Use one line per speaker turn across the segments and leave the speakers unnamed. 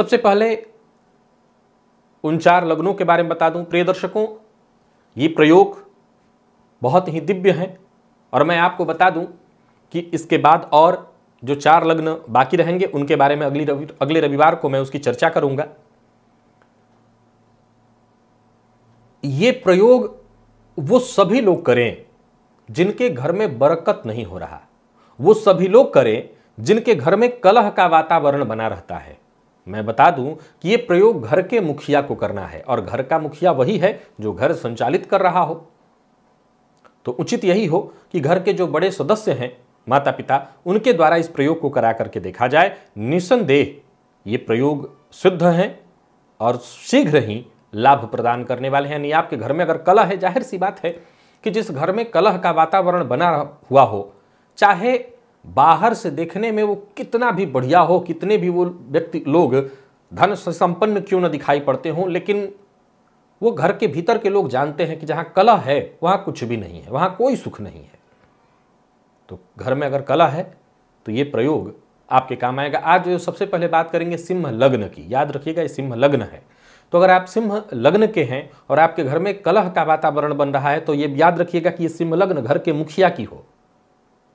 सबसे पहले उन चार लग्नों के बारे में बता दूं प्रिय दर्शकों ये प्रयोग बहुत ही दिव्य है और मैं आपको बता दूं कि इसके बाद और जो चार लग्न बाकी रहेंगे उनके बारे में अगली रवि अगले रविवार को मैं उसकी चर्चा करूंगा ये प्रयोग वो सभी लोग करें जिनके घर में बरकत नहीं हो रहा वो सभी लोग करें जिनके घर में कलह का वातावरण बना रहता है मैं बता दूं कि ये प्रयोग घर के मुखिया को करना है और घर का मुखिया वही है जो घर संचालित कर रहा हो तो उचित यही हो कि घर के जो बड़े सदस्य हैं माता पिता उनके द्वारा इस प्रयोग को करा करके देखा जाए निसंदेह ये प्रयोग सिद्ध हैं और शीघ्र ही लाभ प्रदान करने वाले हैं यानी आपके घर में अगर कलह है जाहिर सी बात है कि जिस घर में कलह का वातावरण बना हुआ हो चाहे बाहर से देखने में वो कितना भी बढ़िया हो कितने भी वो व्यक्ति लोग धन संपन्न क्यों ना दिखाई पड़ते हों लेकिन वो घर के भीतर के लोग जानते हैं कि जहाँ कला है वहाँ कुछ भी नहीं है वहाँ कोई सुख नहीं है तो घर में अगर कला है तो ये प्रयोग आपके काम आएगा आज सबसे पहले बात करेंगे सिंह लग्न की याद रखिएगा ये सिंह लग्न है तो अगर आप सिंह लग्न के हैं और आपके घर में कलह का वातावरण बन रहा है तो ये याद रखिएगा कि ये सिंह लग्न घर के मुखिया की हो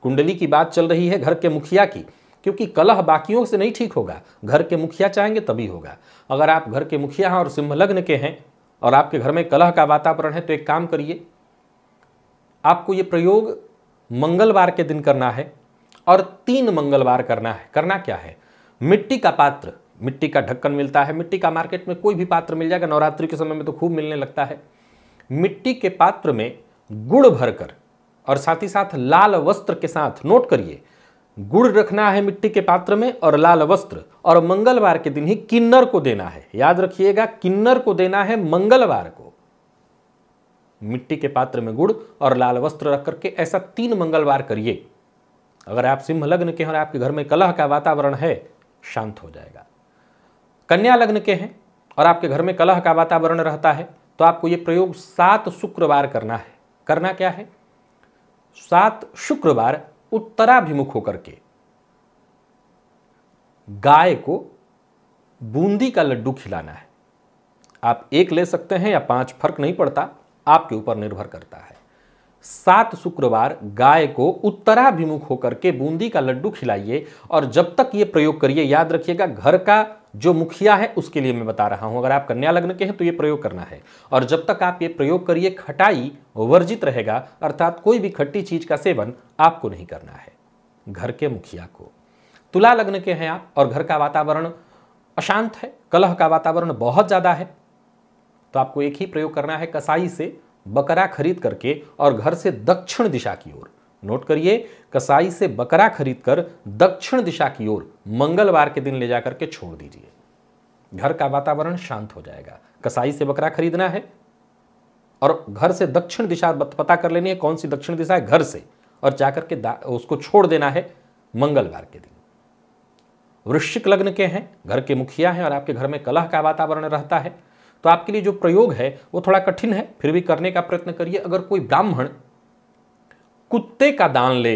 कुंडली की बात चल रही है घर के मुखिया की क्योंकि कलह बाकियों से नहीं ठीक होगा घर के मुखिया चाहेंगे तभी होगा अगर आप घर के मुखिया हैं और सिंह लग्न के हैं और आपके घर में कलह का वातावरण है तो एक काम करिए आपको ये प्रयोग मंगलवार के दिन करना है और तीन मंगलवार करना है करना क्या है मिट्टी का पात्र मिट्टी का ढक्कन मिलता है मिट्टी का मार्केट में कोई भी पात्र मिल जाएगा नवरात्रि के समय में तो खूब मिलने लगता है मिट्टी के पात्र में गुड़ भरकर और साथ ही साथ लाल वस्त्र के साथ नोट करिए गुड़ रखना है मिट्टी के पात्र में और लाल वस्त्र और मंगलवार के दिन ही किन्नर को देना है याद रखिएगा किन्नर को देना है मंगलवार को मिट्टी के पात्र में गुड़ और लाल वस्त्र रख करके ऐसा तीन मंगलवार करिए अगर आप सिंह लग्न के हैं और आपके घर में कलह का वातावरण है शांत हो जाएगा कन्या लग्न के हैं और आपके घर में कलह का वातावरण रहता है तो आपको यह प्रयोग सात शुक्रवार करना है करना क्या है सात शुक्रवार उत्तराभिमुख होकर के गाय को बूंदी का लड्डू खिलाना है आप एक ले सकते हैं या पांच फर्क नहीं पड़ता आपके ऊपर निर्भर करता है सात शुक्रवार गाय को उत्तराभिमुख होकर के बूंदी का लड्डू खिलाइए और जब तक ये प्रयोग करिए याद रखिएगा घर का जो मुखिया है उसके लिए मैं बता रहा हूं अगर आप कन्या लग्न के हैं तो ये प्रयोग करना है और जब तक आप ये प्रयोग करिए खटाई वर्जित रहेगा अर्थात कोई भी खट्टी चीज का सेवन आपको नहीं करना है घर के मुखिया को तुला लग्न के हैं आप और घर का वातावरण अशांत है कलह का वातावरण बहुत ज़्यादा है तो आपको एक ही प्रयोग करना है कसाई से बकरा खरीद करके और घर से दक्षिण दिशा की ओर नोट करिए कसाई से बकरा खरीदकर दक्षिण दिशा की ओर मंगलवार के दिन ले जाकर के छोड़ दीजिए घर का वातावरण शांत हो जाएगा कसाई से बकरा खरीदना है और घर से दक्षिण दिशा पता कर लेनी है कौन सी दक्षिण दिशा है घर से और जाकर के उसको छोड़ देना है मंगलवार के दिन वृश्चिक लग्न के हैं घर के मुखिया हैं और आपके घर में कलह का वातावरण रहता है तो आपके लिए जो प्रयोग है वो थोड़ा कठिन है फिर भी करने का प्रयत्न करिए अगर कोई ब्राह्मण कुत्ते का दान ले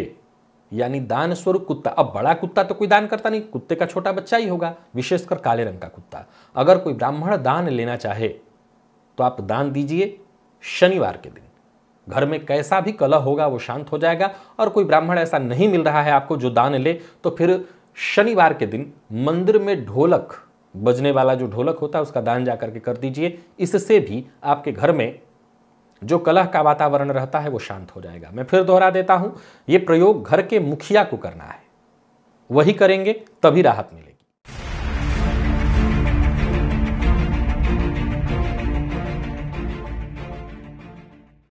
यानी दान स्वरूप कुत्ता अब बड़ा कुत्ता तो कोई दान करता नहीं कुत्ते का छोटा बच्चा ही होगा विशेषकर काले रंग का कुत्ता अगर कोई ब्राह्मण दान लेना चाहे तो आप दान दीजिए शनिवार के दिन घर में कैसा भी कलह होगा वो शांत हो जाएगा और कोई ब्राह्मण ऐसा नहीं मिल रहा है आपको जो दान ले तो फिर शनिवार के दिन मंदिर में ढोलक बजने वाला जो ढोलक होता है उसका दान जा करके कर दीजिए इससे भी आपके घर में जो कलह का वातावरण रहता है वो शांत हो जाएगा मैं फिर दोहरा देता हूं ये प्रयोग घर के मुखिया को करना है वही करेंगे तभी राहत मिलेगी